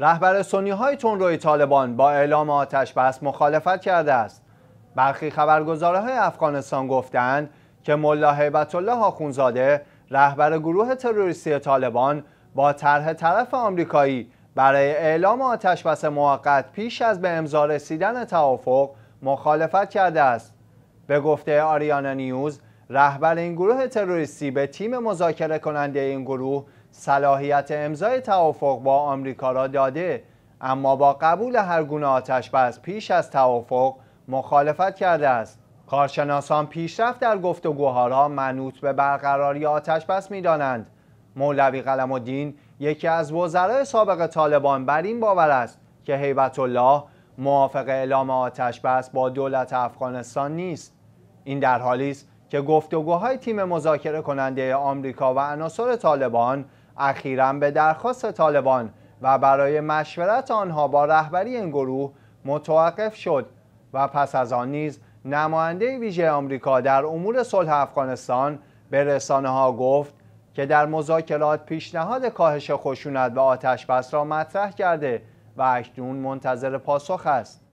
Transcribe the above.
رهبر سنی های روی طالبان با اعلام آتش بس مخالفت کرده است برخی خبرگزاره های افغانستان گفتند که ملا هیبت الله آخونزاده رهبر گروه تروریستی طالبان با طرح طرف آمریکایی برای اعلام آتش بس موقت پیش از به امضا رسیدن توافق مخالفت کرده است به گفته آریانا نیوز رهبر این گروه تروریستی به تیم مذاکره کننده این گروه صلاحیت امضای توافق با آمریکا را داده اما با قبول هر گونه بس پیش از توافق مخالفت کرده است کارشناسان پیشرفت در گفتگوها را منوط به برقراری می دانند مولوی قلم الدین یکی از وزرای سابق طالبان بر این باور است که هیبت الله موافق اعلام بس با دولت افغانستان نیست این در حالی است که گفتگوهای تیم مذاکره کننده آمریکا و عناصر طالبان اخیرا به درخواست طالبان و برای مشورت آنها با رهبری این گروه متوقف شد و پس از آن نیز نماینده ویژه آمریکا در امور صلح افغانستان به رسانه ها گفت که در مذاکرات پیشنهاد کاهش خشونت و آتش بس را مطرح کرده و اکنون منتظر پاسخ است